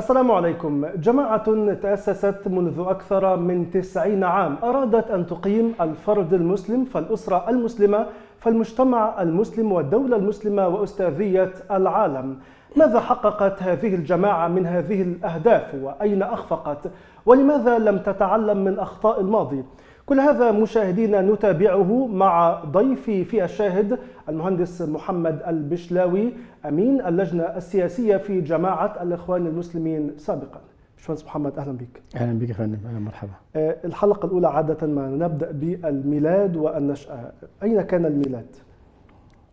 السلام عليكم جماعة تأسست منذ أكثر من تسعين عام أرادت أن تقيم الفرد المسلم فالأسرة المسلمة فالمجتمع المسلم والدولة المسلمة وأستاذية العالم ماذا حققت هذه الجماعة من هذه الأهداف وأين أخفقت ولماذا لم تتعلم من أخطاء الماضي كل هذا مشاهدينا نتابعه مع ضيفي في الشاهد المهندس محمد البشلاوي أمين اللجنة السياسية في جماعة الإخوان المسلمين سابقاً شوانس محمد اهلا بك اهلا بك يا فندم اهلا مرحبا آه، الحلقه الاولى عاده ما نبدا بالميلاد والنشاه اين كان الميلاد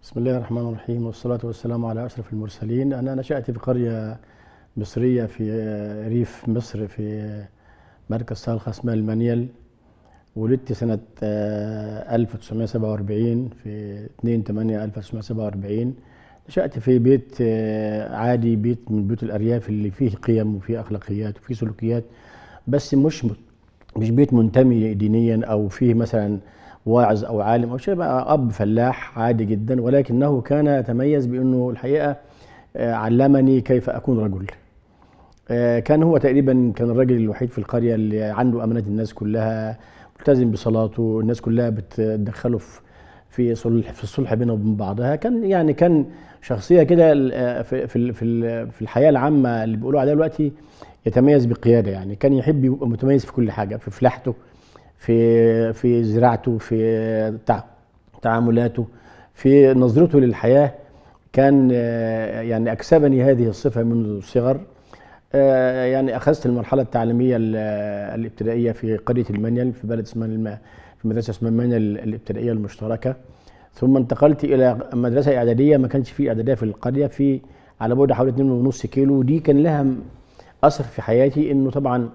بسم الله الرحمن الرحيم والصلاه والسلام على اشرف المرسلين انا نشات في قريه مصريه في آه، ريف مصر في آه، مركز صالحه اسمها المنيل ولدت سنة 1947 آه، في 2 8 1947 نشأت في بيت آه، عادي بيت من بيوت الأرياف اللي فيه قيم وفيه أخلاقيات وفيه سلوكيات بس مش مش بيت منتمي دينيا أو فيه مثلا واعظ أو عالم أو شيء بقى أب فلاح عادي جدا ولكنه كان يتميز بأنه الحقيقة آه، علمني كيف أكون رجل كان هو تقريبا كان الراجل الوحيد في القرية اللي عنده أمانة الناس كلها ملتزم بصلاته الناس كلها بتدخله في في صلح في الصلح بينه وبين بعضها كان يعني كان شخصيه كده في في في الحياه العامه اللي بيقولوا عليها دلوقتي يتميز بقياده يعني كان يحب يبقى متميز في كل حاجه في فلاحته في في زراعته في تعاملاته في نظرته للحياه كان آه، يعني اكسبني هذه الصفه منذ الصغر آه، يعني اخذت المرحله التعليميه الابتدائيه في قريه المنيل في بلد اسمها في مدرسه اسمها المنيل الابتدائيه المشتركه ثم انتقلت الى مدرسه اعداديه ما كانش في اعداديه في القريه في على بعد حوالي 2.5 كيلو ودي كان لها اثر في حياتي انه طبعا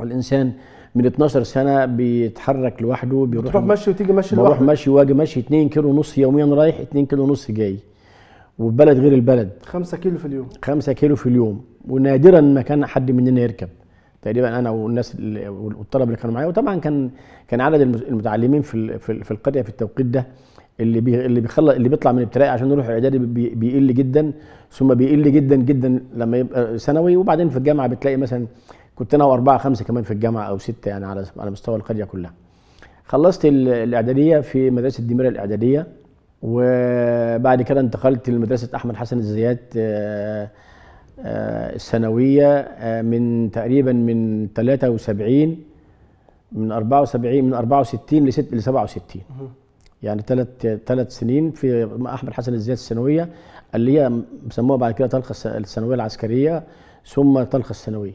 الانسان من 12 سنه بيتحرك لوحده بيروح تروح مشي وتيجي مشي لوحده بروح مشي واجي مشي 2 كيلو ونص يوميا رايح 2 كيلو ونص جاي وبلد غير البلد 5 كيلو في اليوم 5 كيلو في اليوم ونادرا ما كان حد مننا يركب تقريبا انا والناس والطلبه اللي كانوا معايا وطبعا كان كان عدد المتعلمين في في القريه في التوقيت ده اللي بي اللي بيخلص اللي بيطلع من ابتدائي عشان يروح اعدادي بيقل جدا ثم بيقل جدا جدا لما يبقى ثانوي وبعدين في الجامعه بتلاقي مثلا كنت انا واربعه خمسه كمان في الجامعه او سته يعني على على مستوى القريه كلها. خلصت الاعداديه في مدرسه دميره الاعداديه وبعد كده انتقلت لمدرسه احمد حسن الزيات آه، آه، الثانويه آه، من تقريبا من 73 من 74 من 64 ل 67 يعني ثلاث ثلاث سنين في احمد حسن الزيات الثانويه اللي هي بيسموها بعد كده طلقه الثانويه العسكريه ثم طلقه الثانويه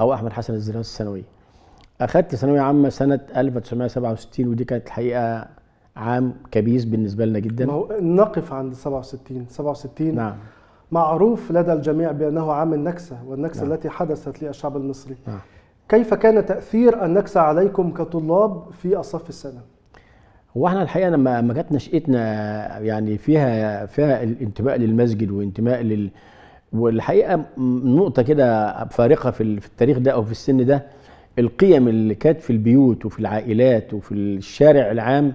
او احمد حسن الزيات الثانويه اخذت ثانويه عامه سنه 1967 ودي كانت الحقيقه عام كبيس بالنسبه لنا جدا ما هو نقف عند 67 67 نعم معروف لدى الجميع بانه عام النكسه والنكسه نعم. التي حدثت للشعب المصري نعم. كيف كان تاثير النكسه عليكم كطلاب في الصف السنه هو احنا الحقيقه لما ما جت نشاتنا يعني فيها فيها الانتماء للمسجد وانتماء لل والحقيقه نقطه كده فارقه في التاريخ ده او في السن ده القيم اللي كانت في البيوت وفي العائلات وفي الشارع العام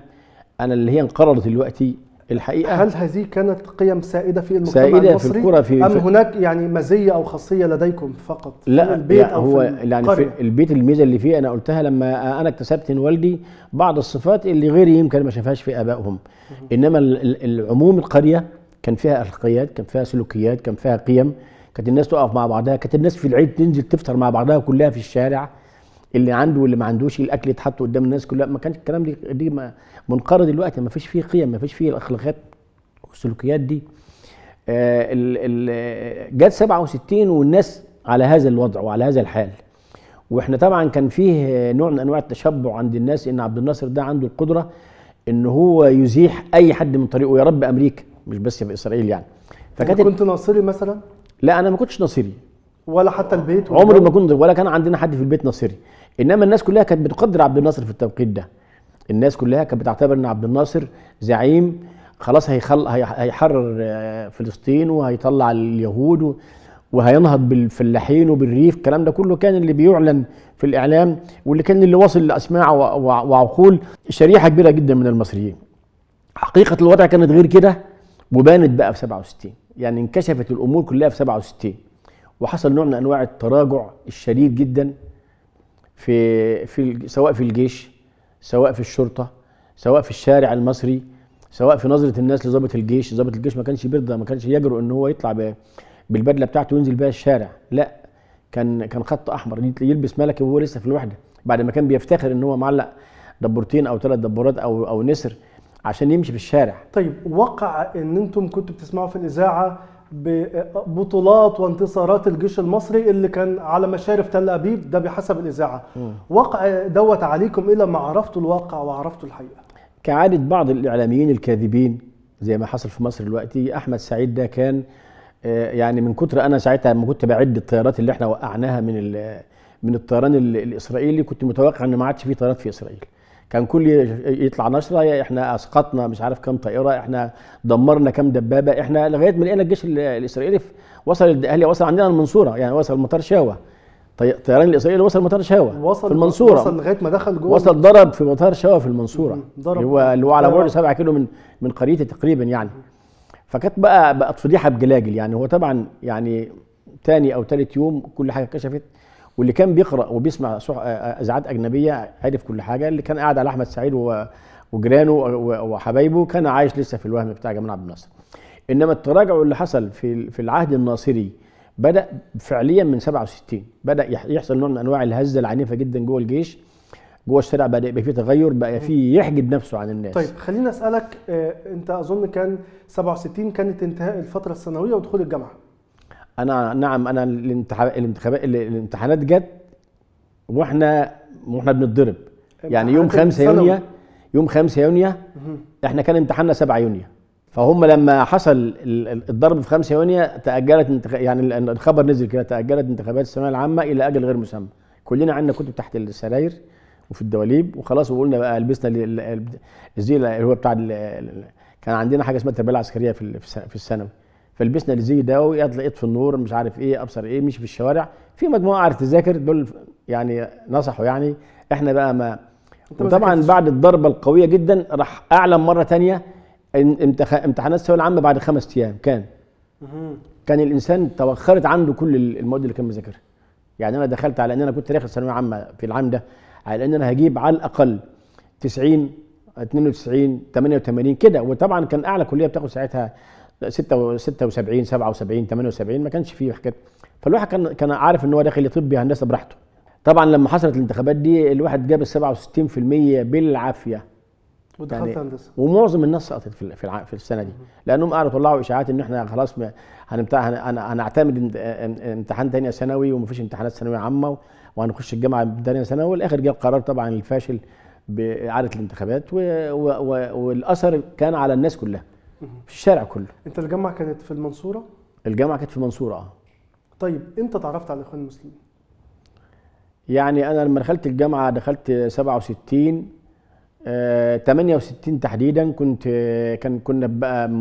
انا اللي هي انقرضت دلوقتي الحقيقه هل هذه كانت قيم سائده في المجتمع سائدة المصري في الكرة في ام هناك يعني مزيه او خاصيه لديكم فقط لا في البيت لا او هو في يعني في البيت الميزه اللي فيه انا قلتها لما انا اكتسبت من والدي بعض الصفات اللي غيري يمكن ما شافهاش في ابائهم انما العموم القريه كان فيها اخلاقيات كان فيها سلوكيات كان فيها قيم كانت الناس تقف مع بعضها كانت الناس في العيد تنزل تفطر مع بعضها كلها في الشارع اللي عنده واللي ما عندوش الاكل يتحط قدام الناس كلها ما كانش الكلام دي, دي منقرض دلوقتي ما فيش فيه قيم ما فيش فيه الاخلاقيات والسلوكيات دي آه، جت 67 والناس على هذا الوضع وعلى هذا الحال واحنا طبعا كان فيه نوع من انواع التشبع عند الناس ان عبد الناصر ده عنده القدره ان هو يزيح اي حد من طريقه يا رب امريكا مش بس في اسرائيل يعني فكانت كنت ناصري مثلا لا انا ما كنتش ناصري ولا حتى البيت عمري ما كنت ولا كان عندنا حد في البيت ناصري انما الناس كلها كانت بتقدر عبد الناصر في التوقيت ده الناس كلها كانت بتعتبر ان عبد الناصر زعيم خلاص هيخل... هيحرر آه، فلسطين وهيطلع اليهود وهينهض بالفلاحين وبالريف الكلام ده كله كان اللي بيعلن في الاعلام واللي كان اللي واصل لاسماع وعقول شريحه كبيره جدا من المصريين حقيقه الوضع كانت غير كده وبانت بقى في 67 يعني انكشفت الامور كلها في 67 وحصل نوع من انواع التراجع الشديد جدا في في سواء في الجيش سواء في الشرطه سواء في الشارع المصري سواء في نظره الناس لضابط الجيش ضابط الجيش ما كانش بيرضى ما كانش يجرؤ ان هو يطلع بالبدله بتاعته وينزل بيها الشارع لا كان كان خط احمر يلبس ملكي وهو لسه في الوحده بعد ما كان بيفتخر ان هو معلق دبورتين او ثلاث دبورات او او نسر عشان يمشي في الشارع طيب وقع ان انتم كنتوا بتسمعوا في الاذاعه ببطولات وانتصارات الجيش المصري اللي كان على مشارف تل ابيب ده بحسب الاذاعه وقع دوت عليكم الى ما عرفتوا الواقع وعرفتوا الحقيقه كعاده بعض الاعلاميين الكاذبين زي ما حصل في مصر دلوقتي احمد سعيد ده كان آه، يعني من كتر انا ساعتها لما كنت بعد الطيارات اللي احنا وقعناها من من الطيران الاسرائيلي كنت متوقع ان ما عادش في طيارات في اسرائيل كان كل يطلع نشره احنا اسقطنا مش عارف كم طائره احنا دمرنا كم دبابه احنا لغايه ما لقينا الجيش الاسرائيلي وصل الاهلي وصل عندنا المنصوره يعني وصل مطار شاوه الطيران الاسرائيلي وصل مطار شاوه وصل في المنصوره وصل لغايه ما دخل جوه وصل ضرب في مطار شاوه في المنصوره ضرب هو اللي هو على بعد 7 كيلو من من قريتي تقريبا يعني فكانت بقى بقت فضيحه بجلاجل يعني هو طبعا يعني تاني او تالت يوم كل حاجه كشفت واللي كان بيقرا وبيسمع آه، آه، اذاعات اجنبيه عرف كل حاجه اللي كان قاعد على احمد سعيد وجيرانه وحبايبه كان عايش لسه في الوهم بتاع جمال عبد الناصر انما التراجع اللي حصل في في العهد الناصري بدا فعليا من 67 بدا يحصل نوع من انواع الهزه العنيفه جدا جوه الجيش جوه الشارع بدا يبقى فيه تغير بقى فيه يحجب نفسه عن الناس طيب خليني اسالك آه، انت اظن كان 67 كانت انتهاء الفتره الثانويه ودخول الجامعه انا نعم انا الانتخابات الامتحانات جت واحنا واحنا بنتضرب يعني يوم 5 يونيو يوم 5 يونيو احنا كان امتحاننا 7 يونيو فهم لما حصل الضرب في 5 يونيو تاجلت انتخ... يعني الخبر نزل كده تاجلت انتخابات الثانويه العامه الى اجل غير مسمى كلنا عندنا كتب تحت السراير وفي الدواليب وخلاص وقلنا بقى لبسنا الزي اللي هو بتاع كان عندنا حاجه اسمها التربيه العسكريه في الثانوي فلبسنا اللي زي ده ويطلع يطفي النور مش عارف ايه ابصر ايه مش في الشوارع في مجموعه عارف تذاكر دول يعني نصحوا يعني احنا بقى ما طبعا بعد الضربه القويه جدا راح اعلن مره ثانيه امتحانات الثانويه العامه بعد خمس ايام كان كان الانسان توخرت عنده كل المواد اللي كان مذاكرها يعني انا دخلت على ان انا كنت داخل ثانويه عامه في العام ده على ان انا هجيب على الاقل 90 92 88 كده وطبعا كان اعلى كليه بتاخد ساعتها 76 77 78 ما كانش فيه حاجات فالواحد كان كان عارف ان هو داخل طبي هندسه براحته طبعا لما حصلت الانتخابات دي الواحد جاب ال 67% بالعافيه ودخلت يعني هندسه ومعظم الناس سقطت في في السنه دي لانهم قعدوا طلعوا اشاعات ان احنا خلاص هنعتمد امتحان ثانيه ثانوي ومفيش امتحانات ثانويه عامه وهنخش الجامعه ثانيه ثانوي والاخر جاب قرار طبعا الفاشل باعاده الانتخابات والاثر كان على الناس كلها في الشارع كله انت الجامعه كانت في المنصوره الجامعه كانت في المنصوره اه طيب امتى تعرفت على الاخوان المسلمين يعني انا لما دخلت الجامعه دخلت 67 آه 68 تحديدا كنت كان كنا بقى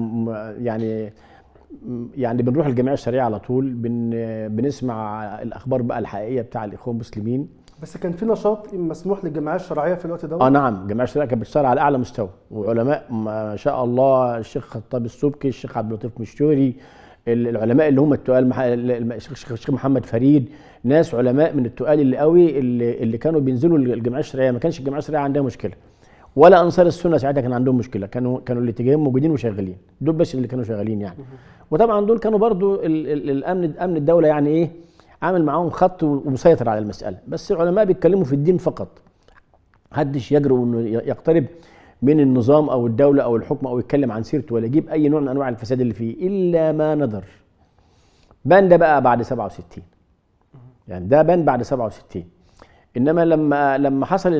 يعني يعني بنروح الجمعيه الشرعيه على طول بن بنسمع الاخبار بقى الحقيقيه بتاع الاخوان المسلمين بس كان في نشاط مسموح للجمعيه الشرعيه في الوقت ده اه نعم الجمعيه الشرعيه كانت بتشتغل على اعلى مستوى وعلماء ما شاء الله الشيخ خطاب السبكي الشيخ عبد اللطيف مشتوري العلماء اللي هم التقال الشيخ محمد فريد ناس علماء من التقال اللي قوي اللي, اللي كانوا بينزلوا الجمعيه الشرعيه ما كانش الجمعيه الشرعيه عندها مشكله ولا انصار السنه ساعتها كان عندهم مشكله كانوا كانوا الاتجاهين موجودين وشغالين دول بس اللي كانوا شغالين يعني وطبعا دول كانوا برضو الامن امن الدوله يعني ايه عامل معاهم خط ومسيطر على المساله بس العلماء بيتكلموا في الدين فقط حدش يجرؤ انه يقترب من النظام او الدوله او الحكم او يتكلم عن سيرته ولا يجيب اي نوع من انواع الفساد اللي فيه الا ما ندر بان ده بقى بعد 67 يعني ده بان بعد 67 انما لما لما حصل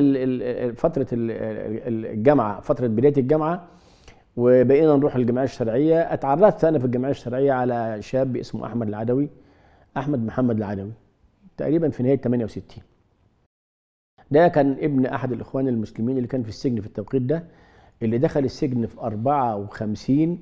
فتره الجامعه فتره بدايه الجامعه وبقينا نروح الجمعيه الشرعيه اتعرفت انا في الجمعيه الشرعيه على شاب اسمه احمد العدوي احمد محمد العدوي تقريبا في نهايه 68 ده كان ابن احد الاخوان المسلمين اللي كان في السجن في التوقيت ده اللي دخل السجن في 54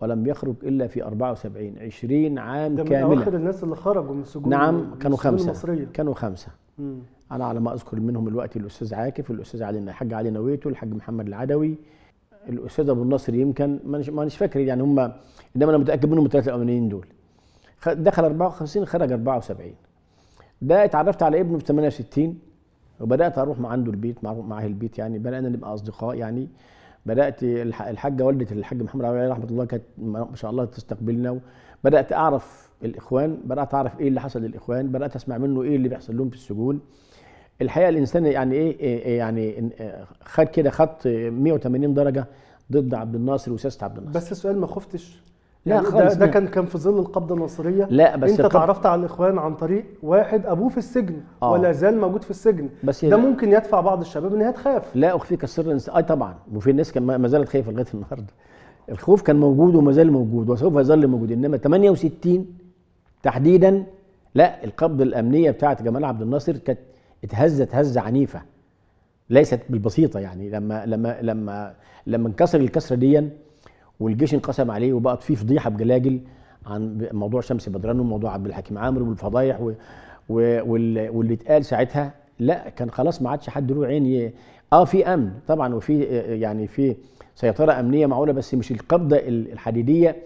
ولم يخرج الا في 74 20 عام كامله ده من اواخر الناس اللي خرجوا من نعم، السجون نعم كانوا خمسه المصرية. كانوا خمسه مم. انا على ما اذكر منهم الوقت الاستاذ عاكف الاستاذ علي الحاج علي نويتو الحاج محمد العدوي الاستاذ ابو النصر يمكن ما مش فاكر يعني هم انما انا متاكد منهم الثلاثه الاولانيين دول دخل 54 خرج 74 ده اتعرفت على ابنه في 68 وبدات اروح مع عنده البيت مع اهل البيت يعني بدانا نبقى اصدقاء يعني بدات الحاجه والده الحاج محمد عبد رحمه الله كانت ما شاء الله تستقبلنا بدات اعرف الاخوان بدات اعرف ايه اللي حصل للاخوان بدات اسمع منه ايه اللي بيحصل لهم في السجون الحقيقه الانسان يعني ايه, إيه،, إيه، يعني آه، خد كده خط 180 درجه ضد عبد الناصر وسياسه عبد الناصر بس السؤال ما خفتش لا يعني خالص ده, ده كان كان في ظل القبضه المصريه لا بس انت القبض... تعرفت على الاخوان عن طريق واحد ابوه في السجن آه. ولا زال موجود في السجن بس ده لا. ممكن يدفع بعض الشباب ان هي تخاف لا اخفيك السر اي آه، طبعا وفي ناس كان ما زالت خايفه لغايه النهارده الخوف كان موجود وما زال موجود وسوف يظل موجود انما 68 تحديدا لا القبضه الامنيه بتاعه جمال عبد الناصر كانت اتهزت هزه عنيفه ليست بالبسيطه يعني لما لما لما لما انكسر الكسره دي والجيش انقسم عليه وبقت في فضيحه بجلاجل عن موضوع شمس بدران وموضوع عبد الحكيم عامر والفضايح و... و... وال... واللي اتقال ساعتها لا كان خلاص ما عادش حد له عين ي... اه في امن طبعا وفي يعني في سيطره امنيه معقوله بس مش القبضه الحديديه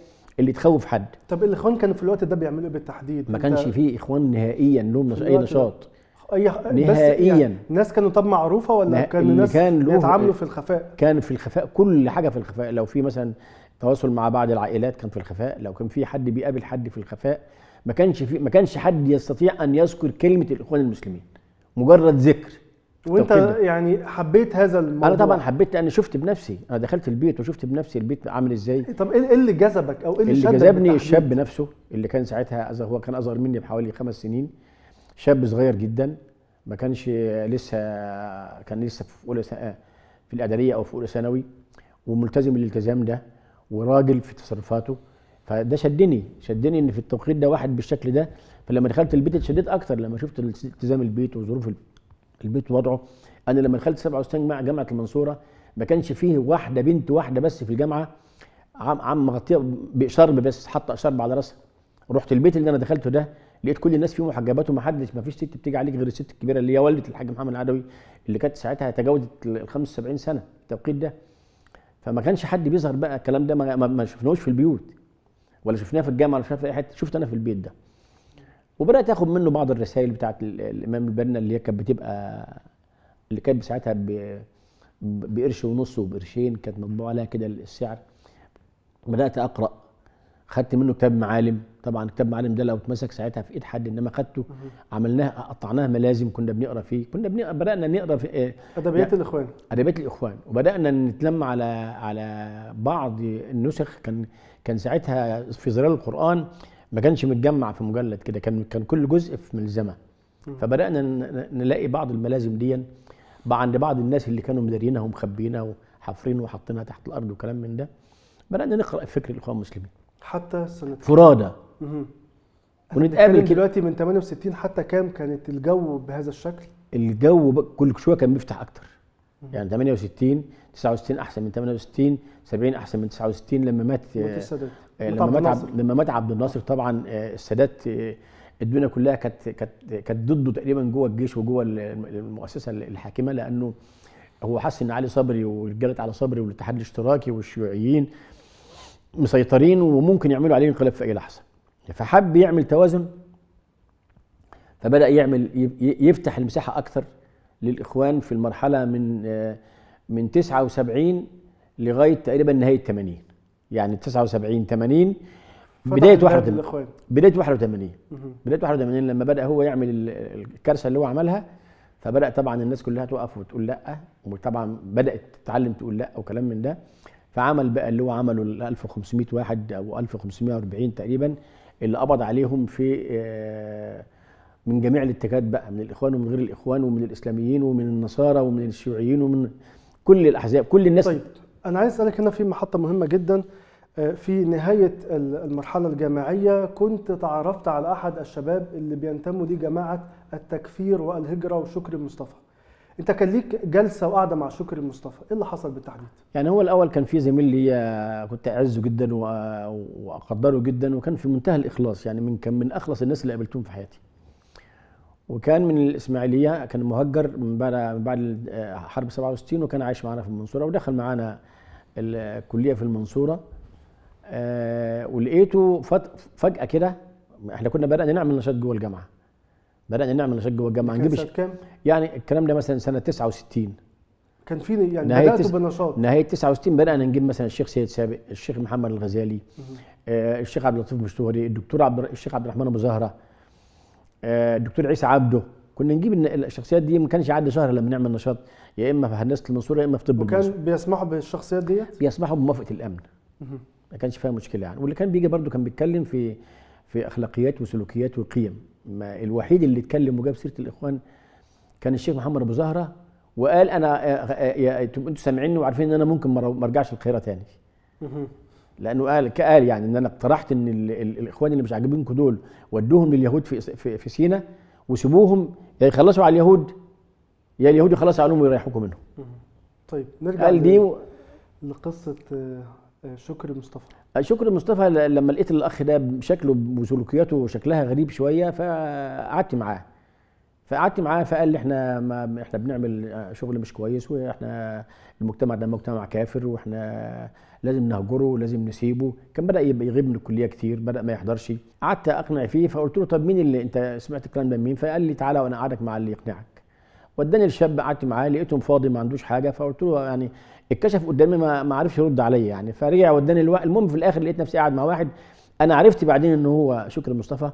اللي تخوف حد طب الاخوان كانوا في الوقت ده بيعملوا ايه بالتحديد ما كانش فيه اخوان نهائيا لهم اي نشاط اي يعني نهائيا يعني الناس كانوا طب معروفه ولا كان الناس كان يتعاملوا في الخفاء كان في الخفاء كل حاجه في الخفاء لو في مثلا تواصل مع بعض العائلات كان في الخفاء لو كان في حد بيقابل حد في الخفاء ما كانش في ما كانش حد يستطيع ان يذكر كلمه الاخوان المسلمين مجرد ذكر وانت يعني حبيت هذا الموضوع انا طبعا حبيت لان شفت بنفسي انا دخلت البيت وشفت بنفسي البيت عامل ازاي إيه، طب إيه-, ايه اللي جذبك او ايه اللي, اللي جذبني الشاب نفسه اللي كان ساعتها هو كان اصغر مني بحوالي خمس سنين شاب صغير جدا ما كانش لسه كان لسه في اولى في الاعداديه او في اولى ثانوي وملتزم الالتزام ده وراجل في تصرفاته فده شدني شدني ان في التوقيت ده واحد بالشكل ده فلما دخلت البيت اتشددت اكتر لما شفت التزام البيت وظروف البيت ووضعه انا لما دخلت 67 مع جامعه المنصوره ما كانش فيه واحده بنت واحده بس في الجامعه عم عم مغطيه بشرب بس حاطه شرب على راسها رحت البيت اللي انا دخلته ده لقيت كل الناس فيه محجبات ومحدش ما فيش ست بتيجي عليك غير الست الكبيره اللي هي والده الحاج محمد العدوي اللي كانت ساعتها تجاوزت ال 75 سنه التوقيت ده فما كانش حد بيظهر بقى الكلام ده ما, ما شفناهوش في البيوت ولا شفناه في الجامعه ولا شفناه في اي حته شفت انا في البيت ده وبدات اخد منه بعض الرسائل بتاعه الامام البنا اللي هي كانت بتبقى اللي كانت ساعتها بقرش ونص وبقرشين كانت مطبوع عليها كده السعر بدات اقرا خدت منه كتاب معالم طبعا كتاب معالم ده لو اتمسك ساعتها في ايد حد انما خدته عملناه قطعناه ملازم كنا بنقرا فيه كنا بنقرا بدانا نقرا في إيه ادبيات الاخوان ادبيات الاخوان وبدانا نتلم على على بعض النسخ كان كان ساعتها في ظلال القران ما كانش متجمع في مجلد كده كان كان كل جزء في ملزمه فبدانا نلاقي بعض الملازم دي عند بعض الناس اللي كانوا مدارينها ومخبينها وحافرينها وحاطينها تحت الارض وكلام من ده بدانا نقرا فكر الاخوان المسلمين حتى سنه فرادى ونتقابل دلوقتي من 68 حتى كام كانت الجو بهذا الشكل الجو كل شويه كان بيفتح اكتر يعني 68 69 احسن من 68 70 احسن من 69 لما مات آه، آه، لما مات عبد لما مات عبد الناصر طبعا آه، السادات الدنيا كلها كانت كانت كانت ضده تقريبا جوه الجيش وجوه المؤسسه الحاكمه لانه هو حس ان علي صبري ورجاله علي صبري والاتحاد الاشتراكي والشيوعيين مسيطرين وممكن يعملوا عليه انقلاب في اي لحظه فحب يعمل توازن فبدا يعمل يفتح المساحه اكثر للاخوان في المرحله من آه، من 79 لغايه تقريبا نهايه 80 يعني 79 80 بدايه 81 بدايه 81 بدايه 81 لما بدا هو يعمل الكارثه اللي هو عملها فبدا طبعا الناس كلها توقف وتقول لا وطبعا بدات تتعلم تقول لا وكلام من ده فعمل بقى اللي هو عمله ال 1500 واحد او 1540 تقريبا اللي قبض عليهم في آه، من جميع الاتجاهات بقى من الاخوان ومن غير الاخوان ومن الاسلاميين ومن النصارى ومن الشيوعيين ومن كل الاحزاب كل الناس طيب انا عايز اسالك هنا في محطه مهمه جدا آه، في نهاية المرحلة الجامعية كنت تعرفت على أحد الشباب اللي بينتموا لجماعة التكفير والهجرة وشكر مصطفى انت كان ليك جلسه وقعده مع شكري مصطفى ايه اللي حصل بالتحديد يعني هو الاول كان في زميل لي كنت اعزه جدا واقدره جدا وكان في منتهى الاخلاص يعني من كان من اخلص الناس اللي قابلتهم في حياتي وكان من الاسماعيليه كان مهجر من بعد من بعد حرب 67 وكان عايش معانا في المنصوره ودخل معانا الكليه في المنصوره آه، ولقيته فجاه كده احنا كنا بدانا نعمل نشاط جوه الجامعه بدانا نعمل شقه وجمع نجيبش كام؟ يعني الكلام ده مثلا سنه 69 كان في يعني نهاية بداته تس... بالنشاط نهايه 69 بدانا نجيب مثلا الشيخ سيد سابق الشيخ محمد الغزالي آه الشيخ عبد اللطيف مشتوري الدكتور عبد الشيخ عبد الرحمن ابو زهره آه الدكتور عيسى عبده كنا نجيب الشخصيات دي ما كانش يعدي شهر لما نعمل نشاط يا اما في هندسه المنصوره يا اما في طب وكان المنصورة. بيسمحوا بالشخصيات ديت؟ بيسمحوا بموافقه الامن ما كانش فيها مشكله يعني واللي كان بيجي برده كان بيتكلم في في اخلاقيات وسلوكيات وقيم ما الوحيد اللي اتكلم وجاب سيره الاخوان كان الشيخ محمد ابو زهره وقال انا آه، آه، آه، انتوا سامعيني وعارفين ان انا ممكن ما ارجعش القاهره تاني لانه قال قال يعني ان انا اقترحت ان الاخوان اللي مش عاجبينكم دول ودوهم لليهود في في, في سينا وسيبوهم يا يخلصوا على اليهود يا اليهود يخلصوا عليهم ويريحوكم منهم. طيب نرجع قال دي و... لقصه آه، شكر مصطفى آه، شكر مصطفى لما لقيت الاخ ده شكله وسلوكياته شكلها غريب شويه فقعدت معاه فقعدت معاه فقال لي احنا ما احنا بنعمل آه، شغل مش كويس واحنا المجتمع ده مجتمع كافر واحنا لازم نهجره ولازم نسيبه كان بدا يغيب من الكليه كتير بدا ما يحضرش قعدت اقنع فيه فقلت له طب مين اللي انت سمعت الكلام ده مين فقال لي تعالى وانا اقعدك مع اللي يقنعك وداني الشاب قعدت معاه لقيتهم فاضي ما عندوش حاجه فقلت له يعني اتكشف قدامي ما, ما عرفش يرد عليا يعني فرجع وداني الوقت المهم في الاخر لقيت نفسي قاعد مع واحد انا عرفت بعدين ان هو شكر مصطفى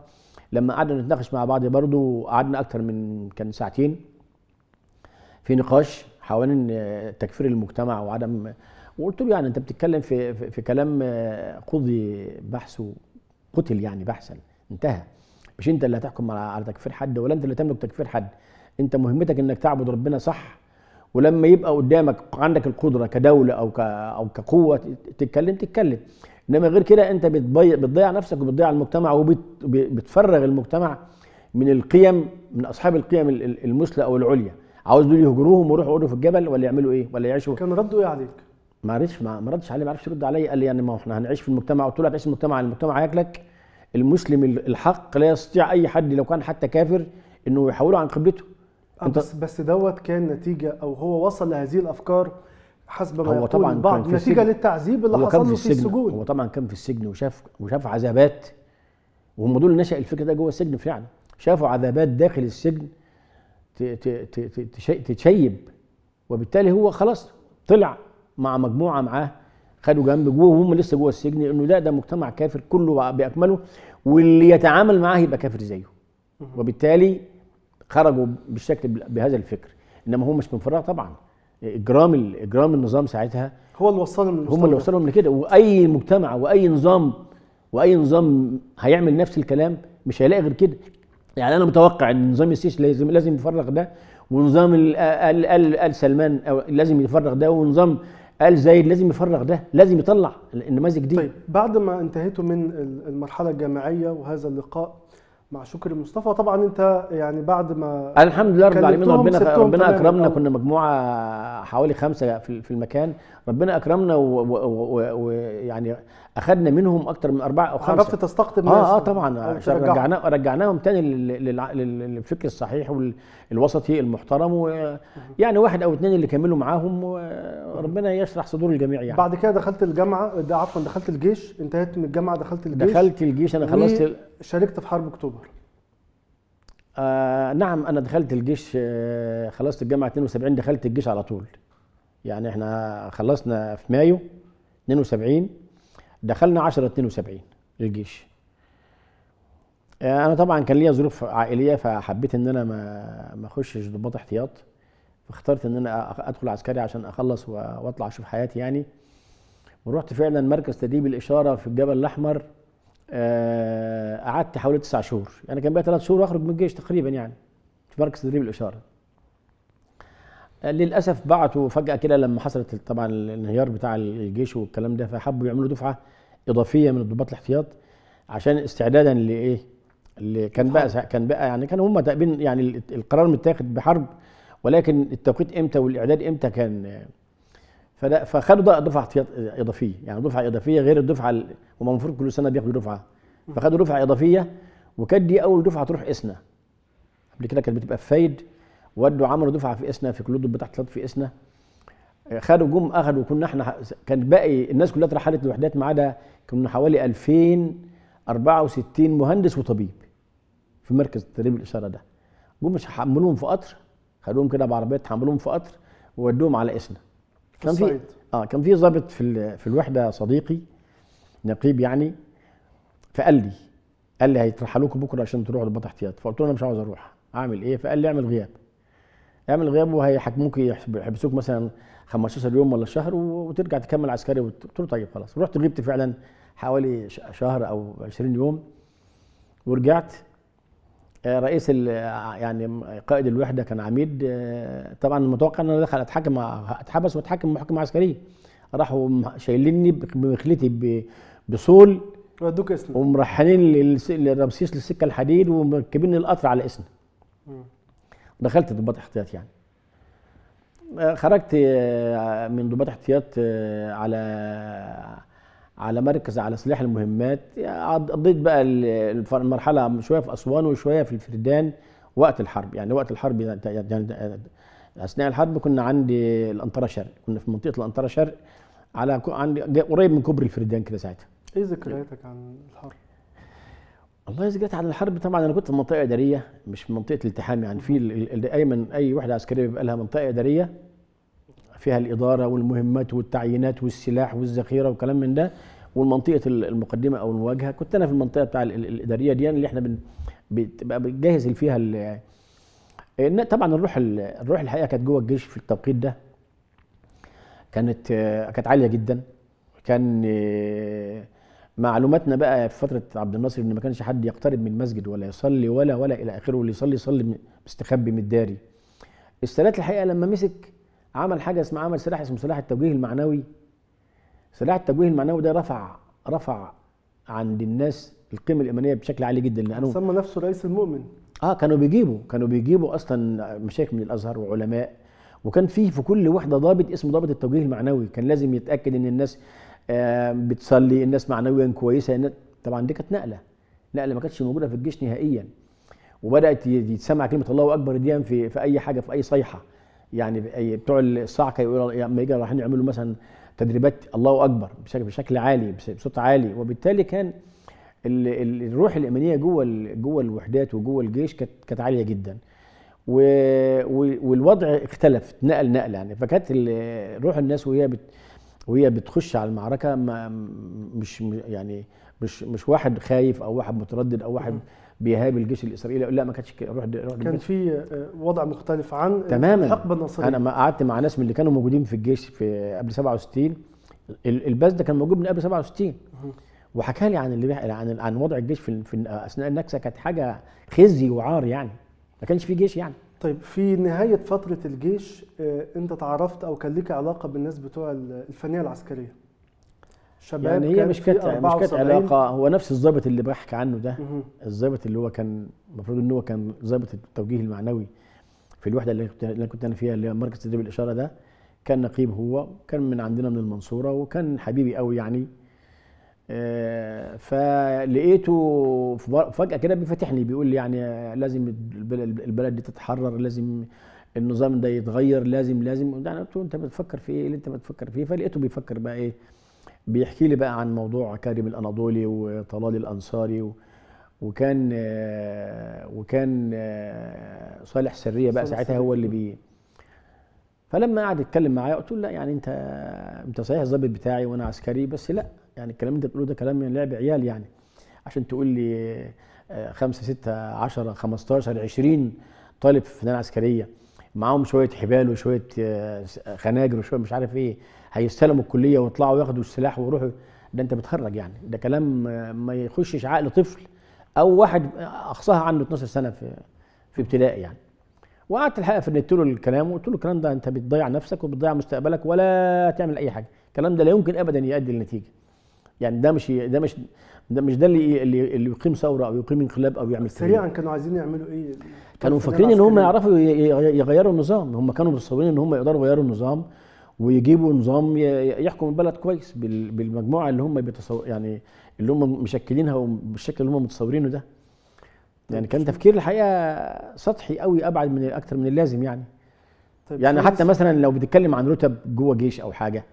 لما قعدنا نتناقش مع بعض برضه قعدنا اكتر من كان ساعتين في نقاش حوالين تكفير المجتمع وعدم وقلت له يعني انت بتتكلم في في, في كلام قضي بحثه قتل يعني بحثا انتهى مش انت اللي هتحكم على تكفير حد ولا انت اللي تملك تكفير حد انت مهمتك انك تعبد ربنا صح ولما يبقى قدامك عندك القدره كدوله او او كقوه تتكلم تتكلم انما غير كده انت بتضيع بتضيع نفسك وبتضيع المجتمع وبتفرغ المجتمع من القيم من اصحاب القيم المثلى او العليا عاوز دول يهجروهم ويروحوا يقعدوا في الجبل ولا يعملوا ايه ولا يعيشوا كان رده ايه عليك؟ ما عرفش ما ردش عليه ما عرفش يرد عليا قال لي يعني ما احنا هنعيش في المجتمع قلت له هتعيش في المجتمع المجتمع هياكلك المسلم الحق لا يستطيع اي حد لو كان حتى كافر انه يحوله عن قبلته آه، بس بس دوت كان نتيجه او هو وصل لهذه الافكار حسب ما هو طبعا بعض نتيجه للتعذيب اللي حصل له في, في السجون هو طبعا كان في السجن وشاف وشاف عذابات وهم دول نشا الفكره ده جوه السجن فعلا شافوا عذابات داخل السجن تشيب وبالتالي هو خلاص طلع مع مجموعه معاه خدوا جنب جوه وهم لسه جوه السجن انه لا ده مجتمع كافر كله باكمله واللي يتعامل معاه يبقى كافر زيه وبالتالي خرجوا بالشكل بهذا الفكر انما هو مش من فراغ طبعا اجرام اجرام النظام ساعتها هو اللي وصلهم هم اللي وصلهم لكده واي مجتمع واي نظام واي نظام هيعمل نفس الكلام مش هيلاقي غير كده يعني انا متوقع ان نظام السيسي لازم لازم يفرغ ده ونظام ال ال ال ال سلمان لازم يفرغ ده ونظام ال زايد لازم يفرغ ده لازم يطلع النماذج دي طيب بعد ما انتهيتوا من المرحله الجامعيه وهذا اللقاء مع شكري مصطفى طبعا انت يعني بعد ما الحمد لله رب العالمين ربنا ربنا اكرمنا آه. كنا مجموعه حوالي خمسه في المكان ربنا اكرمنا ويعني اخذنا منهم اكتر من اربعه او خمسه عرفت تستقطب آه، ناس اه اه طبعا رجعناه رجعناهم تاني للفكر الصحيح والوسطي المحترم ويعني واحد او اثنين اللي كملوا معاهم وربنا يشرح صدور الجميع يعني بعد كده دخلت الجامعه ده عفوا دخلت الجيش انتهيت من الجامعه دخلت الجيش دخلت الجيش انا خلصت شاركت في حرب اكتوبر آه نعم انا دخلت الجيش آه خلصت الجامعه 72 دخلت الجيش على طول يعني احنا خلصنا في مايو 72 دخلنا 10 72 للجيش آه، انا طبعا كان ليا ظروف عائليه فحبيت ان انا ما ما اخشش ضباط احتياط فاخترت ان انا ادخل عسكري عشان اخلص واطلع اشوف حياتي يعني ورحت فعلا مركز تدريب الاشاره في الجبل الاحمر آه، قعدت حوالي تسع شهور يعني كان بقى ثلاث شهور واخرج من الجيش تقريبا يعني في مركز تدريب الاشاره للاسف بعتوا فجاه كده لما حصلت طبعا الانهيار بتاع الجيش والكلام ده فحبوا يعملوا دفعه اضافيه من الضباط الاحتياط عشان استعدادا لايه اللي كان بقى كان بقى يعني كانوا هم تقبين يعني القرار متاخد بحرب ولكن التوقيت امتى والاعداد امتى كان فخدوا بقى دفعه احتياط اضافيه يعني دفعه اضافيه غير الدفعه هم المفروض كل سنه بياخدوا دفعه فخدوا دفعه اضافيه وكانت دي اول دفعه تروح اسنا قبل كده كانت بتبقى في فايد ودوا عملوا دفعه في اسنا في كلود بتاعت في اسنا خدوا جم اخدوا كنا احنا كان باقي الناس كلها اترحلت الوحدات ما عدا كنا حوالي 2064 مهندس وطبيب في مركز تدريب الاشاره ده جم حملوهم في قطر خدوهم كده بعربيات حملوهم في قطر وودوهم على اسنا كان في اه كان في ظابط في في الوحده صديقي نقيب يعني فقال لي قال لي هيترحلوكم بكره عشان تروحوا للبطاح احتياط فقلت له انا مش عاوز اروح اعمل ايه فقال لي اعمل غياب اعمل غياب وهيحاكموك يحبسوك مثلا 15 يوم ولا شهر وترجع تكمل عسكري قلت له طيب خلاص رحت غبت فعلا حوالي شهر او 20 يوم ورجعت آه، رئيس يعني قائد الوحده كان عميد آه، طبعا متوقع ان انا دخل اتحكم اتحبس واتحكم محاكمه عسكريه راحوا شايليني بمخلتي بصول ودوك اسم ومرحلين للرمسيس للسكه الحديد ومركبين القطر على اسمي دخلت ضباط احتياط يعني آه، خرجت آه، من ضباط احتياط آه، على على مركز على سلاح المهمات قضيت بقى المرحله شويه في اسوان وشويه في الفردان وقت الحرب يعني وقت الحرب يعني،, يعني اثناء الحرب كنا عندي الانطره شرق كنا في منطقه الانطره شرق على عندي قريب من كوبري الفردان كده ساعتها ايه ذكرياتك عن الحرب الله جت على الحرب طبعا انا كنت في منطقه اداريه مش منطقه التحام يعني في ايمن اي وحده عسكريه بيبقى لها منطقه اداريه فيها الاداره والمهمات والتعيينات والسلاح والذخيره وكلام من ده والمنطقه المقدمه او المواجهه كنت انا في المنطقه بتاع الاداريه دي يعني، اللي احنا بن بتبقى بتجهز فيها طبعا الروح الروح الحقيقه كانت جوه الجيش في التوقيت ده كانت كانت عاليه جدا كان معلوماتنا بقى في فتره عبد الناصر ان ما كانش حد يقترب من المسجد ولا يصلي ولا ولا الى اخره واللي يصلي يصلي مستخبي متداري السادات الحقيقه لما مسك عمل حاجه اسمها عمل سلاح اسمه سلاح التوجيه المعنوي سلاح التوجيه المعنوي ده رفع رفع عند الناس القيمه الايمانيه بشكل عالي جدا لانه سمى نفسه رئيس المؤمن اه كانوا بيجيبوا كانوا بيجيبوا اصلا مشايخ من الازهر وعلماء وكان فيه في كل وحده ضابط اسمه ضابط التوجيه المعنوي كان لازم يتاكد ان الناس بتصلي الناس معنويا كويسه طبعا دي كانت نقله نقله ما كانتش موجوده في الجيش نهائيا وبدات يتسمع كلمه الله اكبر دي في في اي حاجه في اي صيحه يعني بتوع الصعقه يقولوا لما يجي رايحين يعملوا مثلا تدريبات الله اكبر بشكل عالي بصوت عالي وبالتالي كان الروح الايمانيه جوه جوه الوحدات وجوه الجيش كانت كانت عاليه جدا والوضع اختلف نقل نقله يعني فكانت روح الناس وهي وهي بتخش على المعركه ما مش يعني مش مش واحد خايف او واحد متردد او واحد بيهاب الجيش الاسرائيلي لا ما كانتش روح روح كان في آه، وضع مختلف عن تماما الحقبه النصريه انا ما قعدت مع ناس من اللي كانوا موجودين في الجيش في قبل 67 الباس ده كان موجود من قبل 67 وحكى لي عن اللي عن عن وضع الجيش في, في اثناء النكسه كانت حاجه خزي وعار يعني ما كانش في جيش يعني طيب في نهاية فترة الجيش آه، أنت تعرفت أو كان لك علاقة بالناس بتوع الفنية العسكرية شباب يعني هي يعني مش كانت مش كانت علاقه هو نفس الظابط اللي بحكي عنه ده الظابط اللي هو كان المفروض ان هو كان ظابط التوجيه المعنوي في الوحده اللي انا كنت انا فيها اللي هي مركز تدريب الاشاره ده كان نقيب هو كان من عندنا من المنصوره وكان حبيبي قوي يعني آه، فلقيته فجاه كده بيفتحني بيقول لي يعني لازم البلد دي تتحرر لازم النظام ده يتغير لازم لازم انا قلت له انت بتفكر في ايه اللي انت بتفكر فيه فلقيته بيفكر بقى ايه بيحكي لي بقى عن موضوع كريم الاناضولي وطلال الانصاري و... وكان آه، وكان آه، صالح سريه بقى ساعتها هو اللي بي فلما قعد يتكلم معايا قلت له لا يعني انت انت صحيح الظابط بتاعي وانا عسكري بس لا يعني الكلام اللي انت بتقوله ده كلام من لعب عيال يعني عشان تقول لي 5 6 10 15 20 طالب في ثانويه عسكريه معاهم شويه حبال وشويه آه، آه، خناجر وشويه مش عارف ايه هيستلموا الكليه ويطلعوا ياخدوا السلاح ويروحوا ده انت بتخرج يعني ده كلام ما يخشش عقل طفل او واحد اقصاها عنده 12 سنه في في ابتدائي يعني وقعدت الحقيقه فندت له الكلام وقلت له الكلام ده انت بتضيع نفسك وبتضيع مستقبلك ولا تعمل اي حاجه الكلام ده لا يمكن ابدا يؤدي لنتيجه يعني ده مش ده مش ده مش ده اللي اللي يقيم ثوره او يقيم انقلاب او يعمل سريعا كانوا عايزين يعملوا ايه؟ كانوا مفكرين ان هم يعرفوا يغيروا النظام هم كانوا متصورين ان هم يقدروا يغيروا النظام ويجيبوا نظام يحكم البلد كويس بالمجموعه اللي هم بيتصور يعني اللي هم مشكلينها وبالشكل اللي هم متصورينه ده يعني كان تفكير الحقيقه سطحي قوي ابعد من اكثر من اللازم يعني طيب يعني حتى مثلا لو بتتكلم عن رتب جوه جيش او حاجه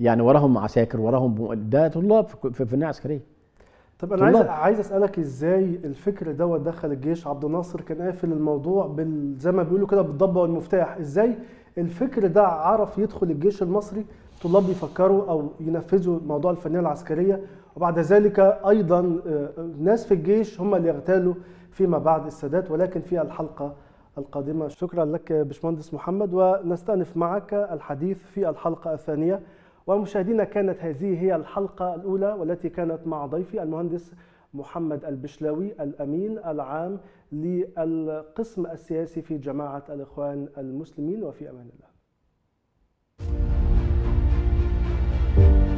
يعني وراهم عساكر وراهم ده طلاب في فنيه عسكريه طب انا طلاب. عايز عايز اسالك ازاي الفكر دوت دخل الجيش عبد الناصر كان قافل الموضوع بال زي ما بيقولوا كده بالضبه والمفتاح ازاي الفكر ده عرف يدخل الجيش المصري طلاب يفكروا او ينفذوا موضوع الفنيه العسكريه وبعد ذلك ايضا آه، آه، ناس في الجيش هم اللي اغتالوا فيما بعد السادات ولكن في الحلقه القادمة شكرا لك بشمهندس محمد ونستأنف معك الحديث في الحلقة الثانية ومشاهدينا كانت هذه هي الحلقة الأولى والتي كانت مع ضيفي المهندس محمد البشلاوي الأمين العام للقسم السياسي في جماعة الإخوان المسلمين وفي أمان الله